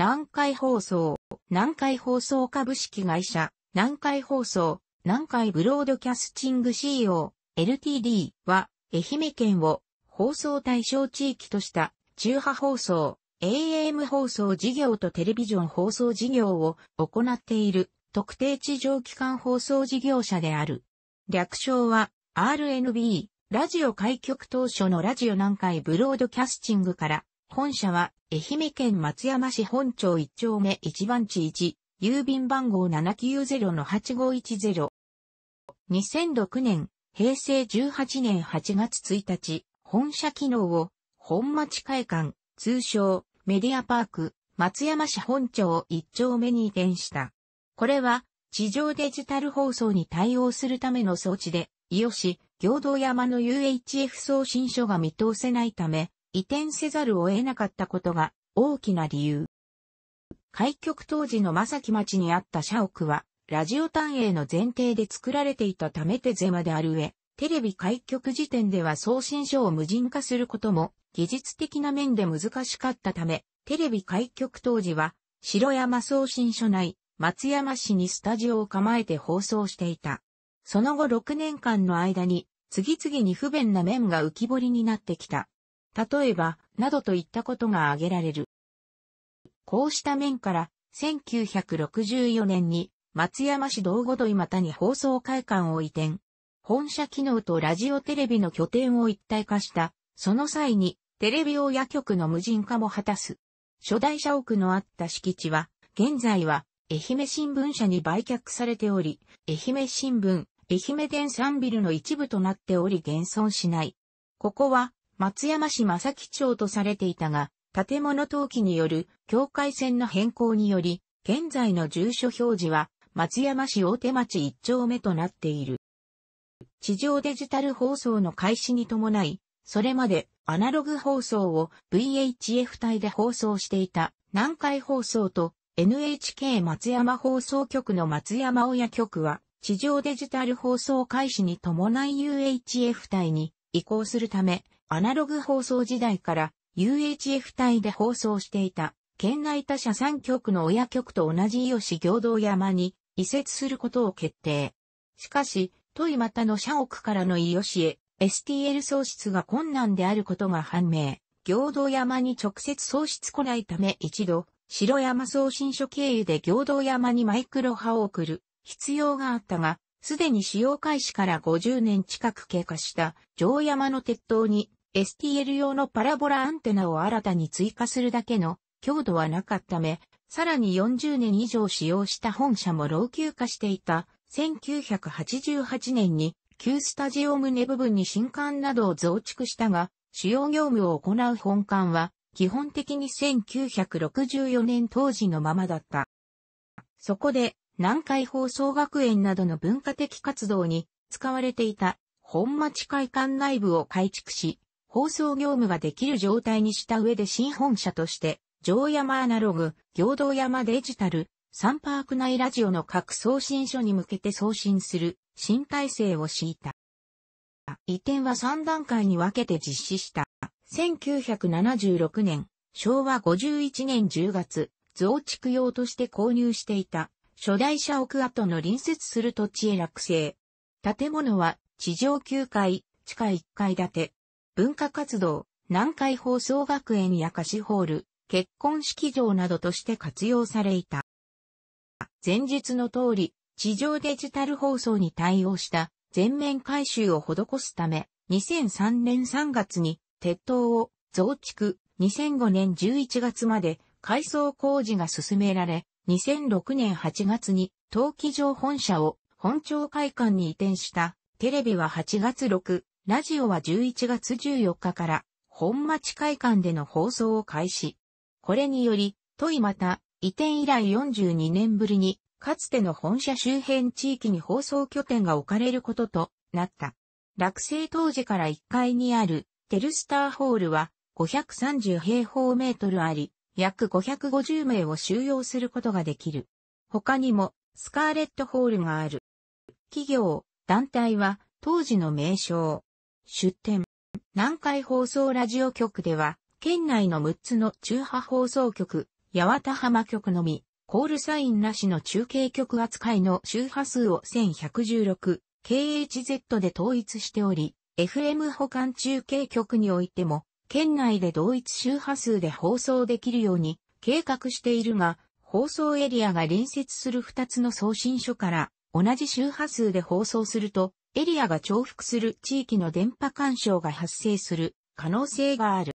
南海放送、南海放送株式会社、南海放送、南海ブロードキャスティング CO、LTD は、愛媛県を放送対象地域とした中波放送、AM 放送事業とテレビジョン放送事業を行っている特定地上機関放送事業者である。略称は RNB、ラジオ開局当初のラジオ南海ブロードキャスティングから本社は、愛媛県松山市本町1丁目1番地1、郵便番号790-8510。2006年、平成18年8月1日、本社機能を、本町会館、通称、メディアパーク、松山市本町1丁目に移転した。これは、地上デジタル放送に対応するための装置で、伊予市、行動山の UHF 送信所が見通せないため、移転せざるを得なかったことが大きな理由。開局当時の正木町にあった社屋は、ラジオ単営の前提で作られていたためてゼマである上、テレビ開局時点では送信書を無人化することも、技術的な面で難しかったため、テレビ開局当時は、城山送信所内、松山市にスタジオを構えて放送していた。その後6年間の間に、次々に不便な面が浮き彫りになってきた。例えば、などといったことが挙げられる。こうした面から、1964年に松山市道後土井又に放送会館を移転。本社機能とラジオテレビの拠点を一体化した、その際にテレビを屋局の無人化も果たす。初代社屋のあった敷地は、現在は愛媛新聞社に売却されており、愛媛新聞、愛媛電産ビルの一部となっており現存しない。ここは松山市正木町とされていたが、建物登記による境界線の変更により、現在の住所表示は松山市大手町一丁目となっている。地上デジタル放送の開始に伴い、それまでアナログ放送を VHF 帯で放送していた南海放送と NHK 松山放送局の松山親局は地上デジタル放送開始に伴い UHF 帯に移行するためアナログ放送時代から UHF 帯で放送していた、県内他社3局の親局と同じ市行道山に移設することを決定。しかし、問いまたの社屋からの伊市へ、STL 喪失が困難であることが判明。行道山に直接喪失来ないため一度、白山送信所経由で行道山にマイクロ波を送る必要があったが、すでに使用開始から50年近く経過した城山の鉄塔に STL 用のパラボラアンテナを新たに追加するだけの強度はなかったため、さらに40年以上使用した本社も老朽化していた1988年に旧スタジオ棟部分に新館などを増築したが、主要業務を行う本館は基本的に1964年当時のままだった。そこで南海放送学園などの文化的活動に使われていた本町会館内部を改築し、放送業務ができる状態にした上で新本社として、城山アナログ、行動山デジタル、サンパーク内ラジオの各送信所に向けて送信する新体制を敷いた。移転は3段階に分けて実施した。1976年、昭和51年10月、増築用として購入していた初代社屋跡の隣接する土地へ落成。建物は地上9階、地下1階建て、文化活動、南海放送学園や菓子ホール、結婚式場などとして活用されいた。前述の通り、地上デジタル放送に対応した全面改修を施すため、2003年3月に鉄塔を増築、2005年11月まで改装工事が進められ、2006年8月に陶器場本社を本庁会館に移転したテレビは8月6、ラジオは11月14日から本町会館での放送を開始。これにより、トイまた移転以来42年ぶりに、かつての本社周辺地域に放送拠点が置かれることとなった。落成当時から1階にあるテルスターホールは530平方メートルあり、約550名を収容することができる。他にもスカーレットホールがある。企業、団体は当時の名称、出展。南海放送ラジオ局では、県内の6つの中波放送局、八幡浜局のみ、コールサインなしの中継局扱いの周波数を 1116KHZ で統一しており、FM 保管中継局においても、県内で同一周波数で放送できるように計画しているが、放送エリアが隣接する2つの送信所から同じ周波数で放送すると、エリアが重複する地域の電波干渉が発生する可能性がある。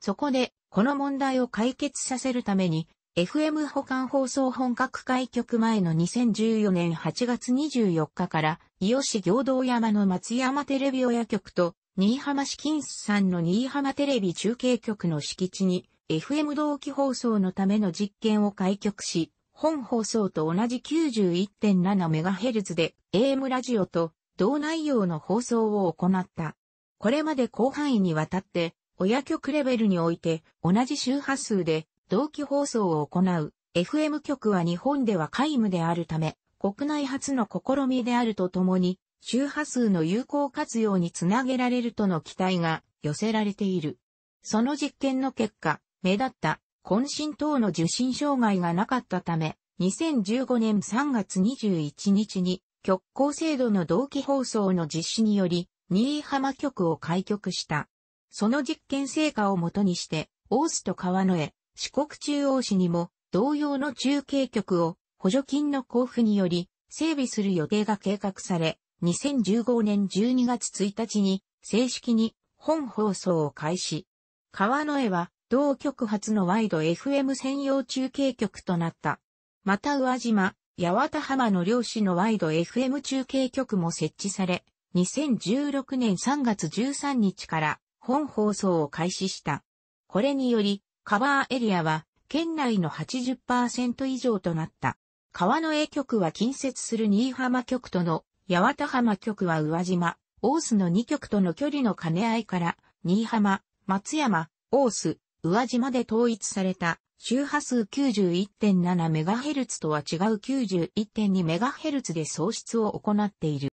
そこで、この問題を解決させるために、FM 保管放送本格開局前の2014年8月24日から、伊予市行動山の松山テレビ親局と、新居浜市金須さんの新居浜テレビ中継局の敷地に、FM 同期放送のための実験を開局し、本放送と同じ 91.7MHz で AM ラジオと同内容の放送を行った。これまで広範囲にわたって、親局レベルにおいて同じ周波数で同期放送を行う FM 局は日本では皆無であるため、国内初の試みであるとともに、周波数の有効活用につなげられるとの期待が寄せられている。その実験の結果、目立った渾身等の受信障害がなかったため、2015年3月21日に、極光制度の同期放送の実施により、新居浜局を開局した。その実験成果をもとにして、大須と川野へ、四国中央市にも、同様の中継局を、補助金の交付により、整備する予定が計画され、2015年12月1日に、正式に、本放送を開始。川野江は、同局初のワイド FM 専用中継局となった。また宇和島、八幡浜の漁師のワイド FM 中継局も設置され、2016年3月13日から本放送を開始した。これにより、カバーエリアは県内の80%以上となった。川の A 局は近接する新居浜局との八幡浜局は宇和島、大須の2局との距離の兼ね合いから、新居浜、松山、大須、宇和島で統一された周波数 91.7MHz とは違う 91.2MHz で喪失を行っている。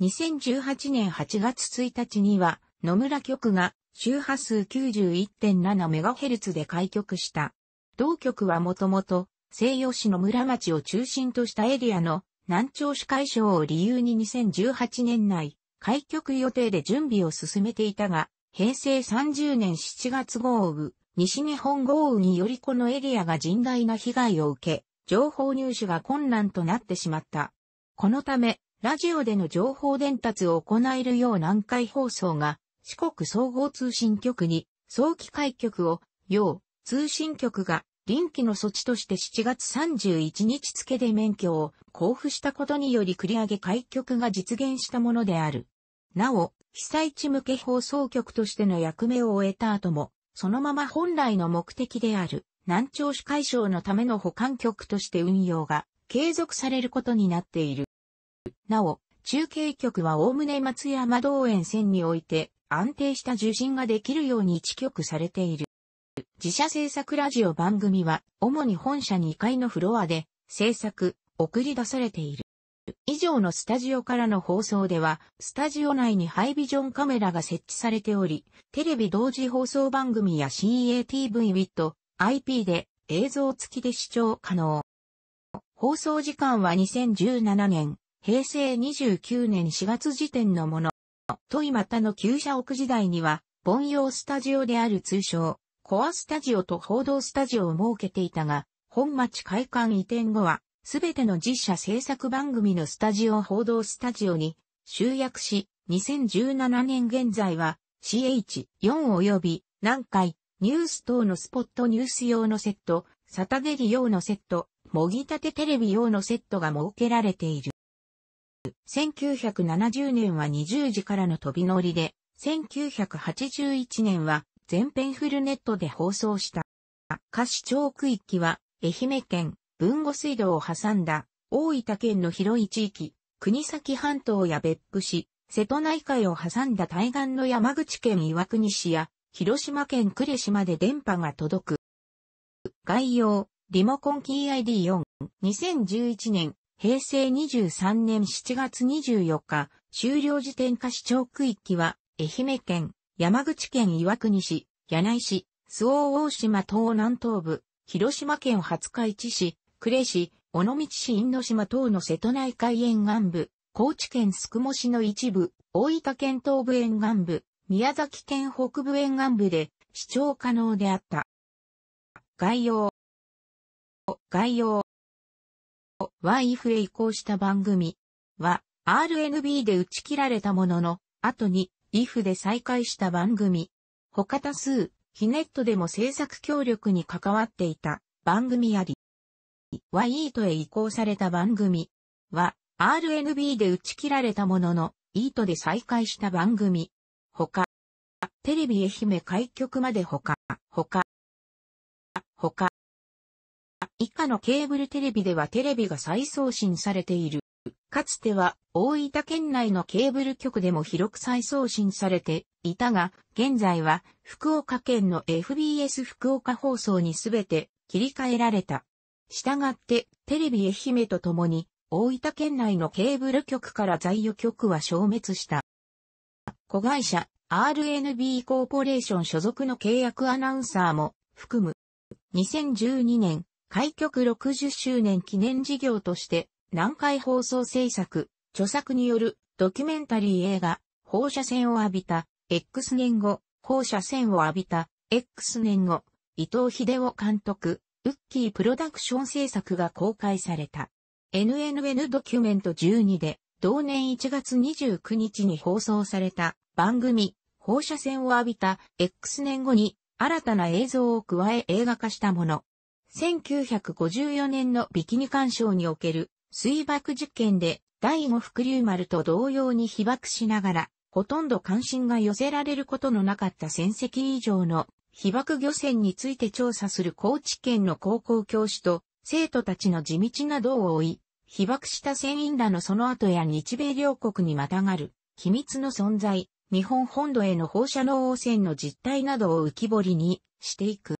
2018年8月1日には野村局が周波数 91.7MHz で開局した。同局はもともと西予市野村町を中心としたエリアの南朝市解消を理由に2018年内開局予定で準備を進めていたが、平成30年7月豪雨、西日本豪雨によりこのエリアが甚大な被害を受け、情報入手が困難となってしまった。このため、ラジオでの情報伝達を行えるよう南海放送が、四国総合通信局に、早期開局を、要、通信局が、臨機の措置として7月31日付で免許を交付したことにより繰り上げ開局が実現したものである。なお、被災地向け放送局としての役目を終えた後も、そのまま本来の目的である難聴死解消のための保管局として運用が継続されることになっている。なお、中継局は概ね松山道園線において安定した受信ができるように一局されている。自社制作ラジオ番組は主に本社2階のフロアで制作、送り出されている。以上のスタジオからの放送では、スタジオ内にハイビジョンカメラが設置されており、テレビ同時放送番組や CATV ウィット、IP で映像付きで視聴可能。放送時間は2017年、平成29年4月時点のもの。問いまたの旧社屋時代には、凡庸スタジオである通称、コアスタジオと報道スタジオを設けていたが、本町会館移転後は、すべての自社制作番組のスタジオ報道スタジオに集約し、2017年現在は CH4 及び南海、ニュース等のスポットニュース用のセット、サタデリ用のセット、もぎ立てテレビ用のセットが設けられている。1970年は20時からの飛び乗りで、1981年は全編フルネットで放送した。歌詞町区域は愛媛県豊後水道を挟んだ大分県の広い地域、国崎半島や別府市、瀬戸内海を挟んだ対岸の山口県岩国市や広島県呉市まで電波が届く。概要、リモコンキー ID4、2011年、平成23年7月24日、終了時点下市長区域は、愛媛県、山口県岩国市、柳井市、周防大島東南東部、広島県廿日市市、呉市、尾道市因島等の瀬戸内海沿岸部、高知県宿毛市の一部、大分県東部沿岸部、宮崎県北部沿岸部で視聴可能であった。概要。概要。YF へ移行した番組は RNB で打ち切られたものの、後に IF で再開した番組。他多数、ヒネットでも制作協力に関わっていた番組あり。はイートへ移行された番組は RNB で打ち切られたもののイートで再開した番組ほかテレビ愛媛開局までほかほかほか以下のケーブルテレビではテレビが再送信されている。かつては大分県内のケーブル局でも広く再送信されていたが、現在は福岡県の FBS 福岡放送にすべて切り替えられた。従って、テレビ愛媛と共に、大分県内のケーブル局から在与局は消滅した。子会社、RNB コーポレーション所属の契約アナウンサーも含む。2012年、開局60周年記念事業として、南海放送制作、著作によるドキュメンタリー映画、放射線を浴びた、X 年後、放射線を浴びた、X 年後、伊藤秀夫監督、ウッキープロダクション制作が公開された。NNN ドキュメント12で、同年1月29日に放送された番組、放射線を浴びた X 年後に新たな映像を加え映画化したもの。1954年のビキニ干渉における水爆実験で第五福竜丸と同様に被爆しながら、ほとんど関心が寄せられることのなかった戦績以上の被爆漁船について調査する高知県の高校教師と生徒たちの地道などを追い、被爆した船員らのその後や日米両国にまたがる秘密の存在、日本本土への放射能汚染の実態などを浮き彫りにしていく。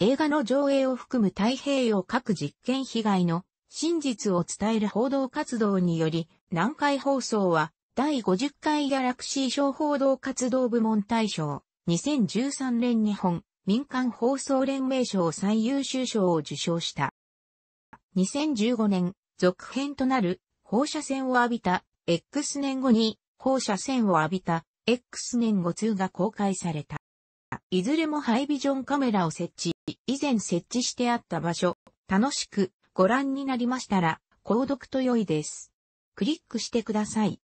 映画の上映を含む太平洋各実験被害の真実を伝える報道活動により、南海放送は第50回ギャラクシー賞報道活動部門大賞、2013年日本民間放送連盟賞最優秀賞を受賞した。2015年、続編となる放射線を浴びた X 年後に放射線を浴びた X 年後2が公開された。いずれもハイビジョンカメラを設置、以前設置してあった場所、楽しくご覧になりましたら、購読と良いです。クリックしてください。